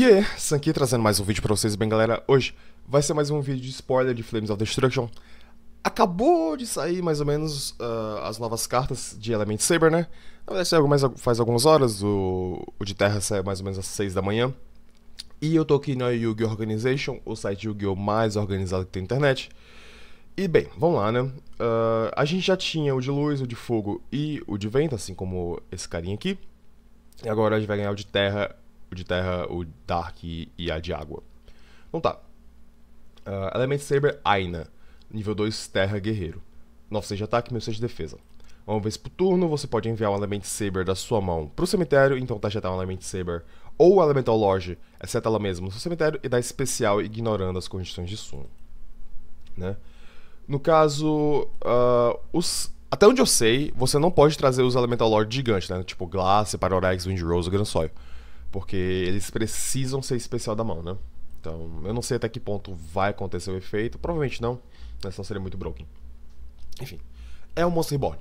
E aí, Sanki trazendo mais um vídeo pra vocês, bem galera, hoje vai ser mais um vídeo de spoiler de Flames of Destruction. Acabou de sair mais ou menos uh, as novas cartas de Element Saber, né? Na verdade saiu mais, faz algumas horas, o, o de Terra sai mais ou menos às 6 da manhã. E eu tô aqui na Yu-Gi-Oh! Organization, o site Yu-Gi-Oh! mais organizado que tem na internet. E bem, vamos lá, né? Uh, a gente já tinha o de luz, o de fogo e o de vento, assim como esse carinha aqui. E agora a gente vai ganhar o de terra o de terra, o Dark e a de água. Então tá. Uh, Element Saber Aina, nível 2 Terra Guerreiro. 900 de ataque, 1600 de defesa. Uma vez por turno, você pode enviar um Element Saber da sua mão pro cemitério, então tá já tá um Element Saber ou Elemental Lodge, exceto ela mesma, no seu cemitério, e dá especial ignorando as condições de sumo. Né? No caso, uh, os... até onde eu sei, você não pode trazer os Elemental Lords gigantes, né? Tipo Glace, Parorex, Windrose, Gransoil. Porque eles precisam ser especial da mão, né? Então, eu não sei até que ponto vai acontecer o efeito. Provavelmente não, nessa né? não seria muito broken. Enfim, é o Monster Reborn.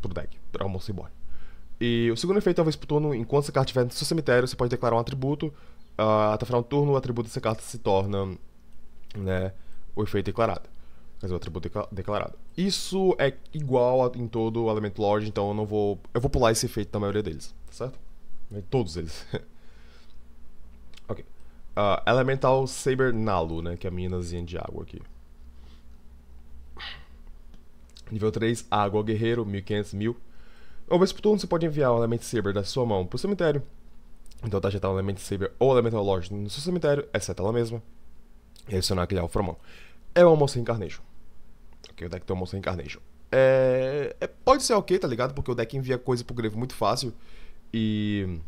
Pro deck, é o Monster Reborn. E o segundo efeito é uma vez por turno, enquanto essa carta estiver no seu cemitério, você pode declarar um atributo. Uh, até o final do turno, o atributo dessa carta se torna né, o efeito declarado. Quer dizer, o atributo declarado. Isso é igual a, em todo o elemento Lorde, então eu não vou. Eu vou pular esse efeito na maioria deles, tá certo? Todos eles. ok. Uh, Elemental Saber Nalu, né? Que é a meninazinha de água aqui. Nível 3, Água Guerreiro, 1500, 1000. Ou mesmo turno você pode enviar o um Element Saber da sua mão pro cemitério. Então tá tá o um Saber ou Elemental Lodge no seu cemitério, exceto ela mesma. E adicionar aquele alfa mão. É o Almoço Reincarnation. Ok, o deck tem o Almoço Reincarnation. É... é... Pode ser ok, tá ligado? Porque o deck envia coisa pro Greve muito fácil e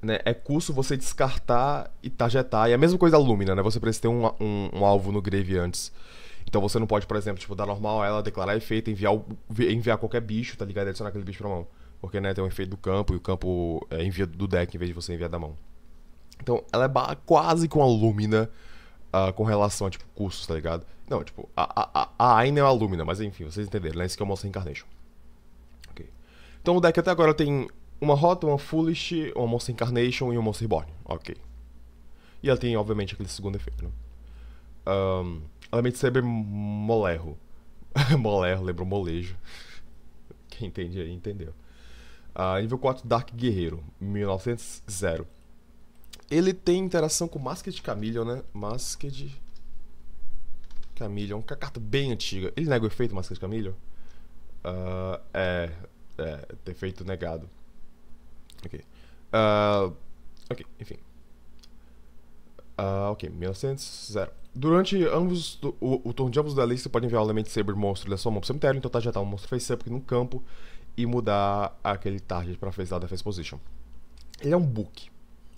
né, é custo você descartar e tarjetar E é a mesma coisa da Lumina, né? Você precisa ter um, um, um alvo no grave antes. Então você não pode, por exemplo, tipo, dar normal a ela, declarar efeito, enviar, enviar qualquer bicho, tá ligado? E adicionar aquele bicho pra mão. Porque, né, tem um efeito do campo e o campo é, envia do deck em vez de você enviar da mão. Então ela é quase com a Lumina uh, ah, com relação a, tipo, custos, tá ligado? Não, tipo, a, a, a Aina é uma Lumina, mas enfim, vocês entenderam, né? Isso que eu é mostrei em Incarnation. Ok. Então o deck até agora tem uma Hot, uma Foolish, uma Monster Incarnation e uma Monster Reborn. Ok. E ela tem, obviamente, aquele segundo efeito, né? Um, Element Saber Molerro. molerro, lembra molejo. Quem entende aí, entendeu. Uh, nível 4, Dark Guerreiro, 1900. Ele tem interação com Masked Chameleon, né? Masked Chameleon, é uma carta bem antiga. Ele nega o efeito Masked Chameleon? Uh, é, é, defeito negado. Ok. Uh, ok, enfim. Uh, ok, 1900, zero. Durante ambos o, o, turno de ambos da lista, pode enviar o elemento Saber monstro da é sua mão pro cemitério, então tá, já tá um monstro face up no campo e mudar aquele target pra face da defense position. Ele é um book.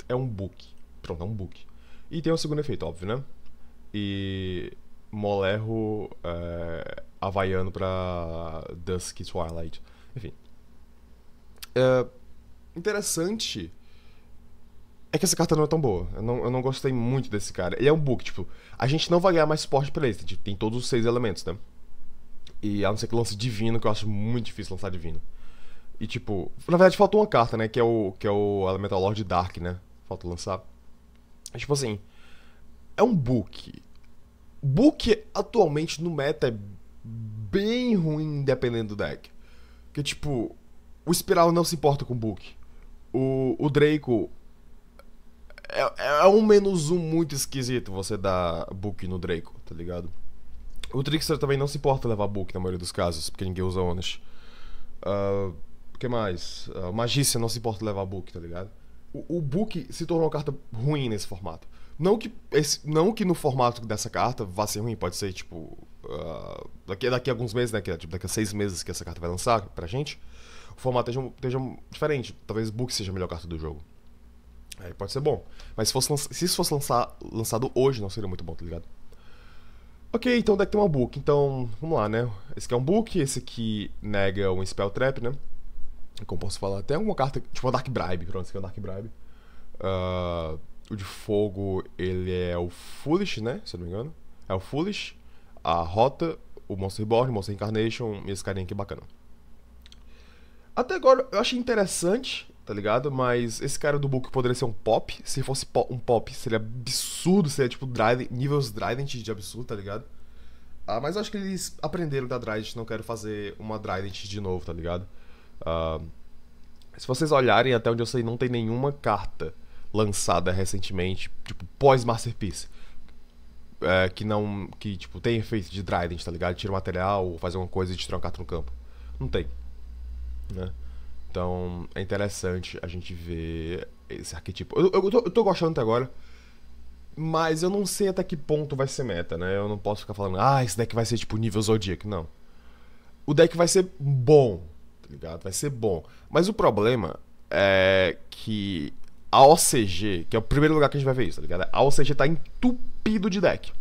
É um book. Pronto, é um book. E tem o um segundo efeito, óbvio, né? E molerro é, havaiano pra Dusk Twilight. Enfim. Uh, interessante é que essa carta não é tão boa. Eu não, eu não gostei muito desse cara. Ele é um book, tipo, a gente não vai ganhar mais suporte pra ele. Tipo, tem, todos os seis elementos, né? E a não ser que lance divino, que eu acho muito difícil lançar divino. E tipo, na verdade faltou uma carta, né? Que é o, que é o Elemental Lord Dark, né? Falta lançar. É, tipo assim, é um book. Book atualmente no meta é bem ruim, dependendo do deck. Porque, tipo, o Espiral não se importa com book o, o Draco. É, é um menos um muito esquisito você dar book no Draco, tá ligado? O Trickster também não se importa levar book na maioria dos casos, porque ninguém usa Onish. Ah, o uh, que mais? uh, Magícia não se importa levar book, tá ligado? O, o book se tornou uma carta ruim nesse formato. Não que, esse, não que no formato dessa carta vá ser ruim, pode ser tipo. Uh, daqui, daqui a alguns meses, né? Que, é, tipo, daqui a seis meses que essa carta vai lançar pra gente o formato esteja, esteja diferente. Talvez o book seja a melhor carta do jogo. Aí pode ser bom. Mas se, fosse, se isso fosse lançar, lançado hoje, não seria muito bom, tá ligado? Ok, então o deck tem uma book. Então, vamos lá, né? Esse aqui é um book, esse aqui nega um spell trap, né? Como posso falar? tem alguma carta. Tipo o Dark Bribe, pronto, esse aqui é o Dark Bribe. Uh, o de fogo, ele é o Foolish, né? Se eu não me engano. É o Foolish, a Rota, o Monster Reborn, o Monster Incarnation e esse carinha aqui é bacana. Até agora eu achei interessante, tá ligado? Mas esse cara do Book poderia ser um pop. Se fosse um pop, seria absurdo, seria tipo Dryden, níveis Dryden de absurdo, tá ligado? Ah, mas acho que eles aprenderam da Dryden, não quero fazer uma Dryden de novo, tá ligado? Ah, se vocês olharem, até onde eu sei, não tem nenhuma carta lançada recentemente, tipo, pós-Masterpiece. É, que não. que, tipo, tem efeito de Dryden, tá ligado? Tira o material, ou fazer alguma coisa e destrói uma carta no campo. Não tem né? Então é interessante a gente ver esse arquetipo. Eu, eu, tô, eu, tô, gostando até agora, mas eu não sei até que ponto vai ser meta, né? Eu não posso ficar falando, ah, esse deck vai ser tipo nível Zodiac. Não. O deck vai ser bom, tá ligado? Vai ser bom. Mas o problema é que a OCG, que é o primeiro lugar que a gente vai ver isso, tá ligado? A OCG tá entupido de deck.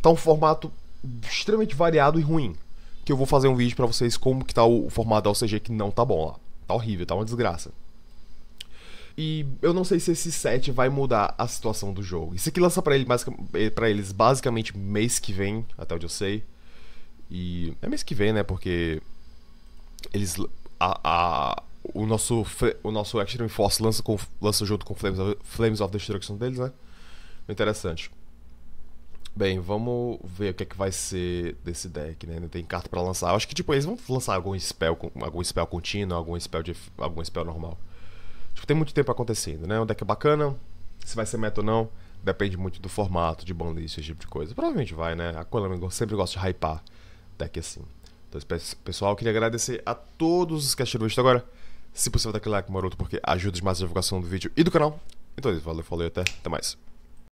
Tá um formato extremamente variado e ruim que eu vou fazer um vídeo para vocês como que tá o formato da OCG que não tá bom lá. Tá horrível, tá uma desgraça. E eu não sei se esse set vai mudar a situação do jogo. Isso aqui lança para ele, eh, eles basicamente mês que vem, até onde eu sei. E é mês que vem, né? Porque eles a, a, o nosso o nosso Extreme Force lança com, lança junto com Flames of, Flames of Destruction deles, né? Interessante. Bem, vamos ver o que é que vai ser desse deck, né? tem carta para lançar. Eu acho que tipo eles vão lançar algum spell, algum spell contínuo, algum spell de algum spell normal. Tipo, tem muito tempo acontecendo, né? Um deck bacana, se vai ser meta ou não, depende muito do formato, de banlist, esse tipo de coisa. Provavelmente vai, né? A Konami sempre gosta de hypar deck assim. Então, pessoal, queria agradecer a todos os que assistiram o vídeo agora. Se possível, dá aquele like maroto, porque ajuda demais a divulgação do vídeo e do canal. Então, é valeu, falou e até, até mais.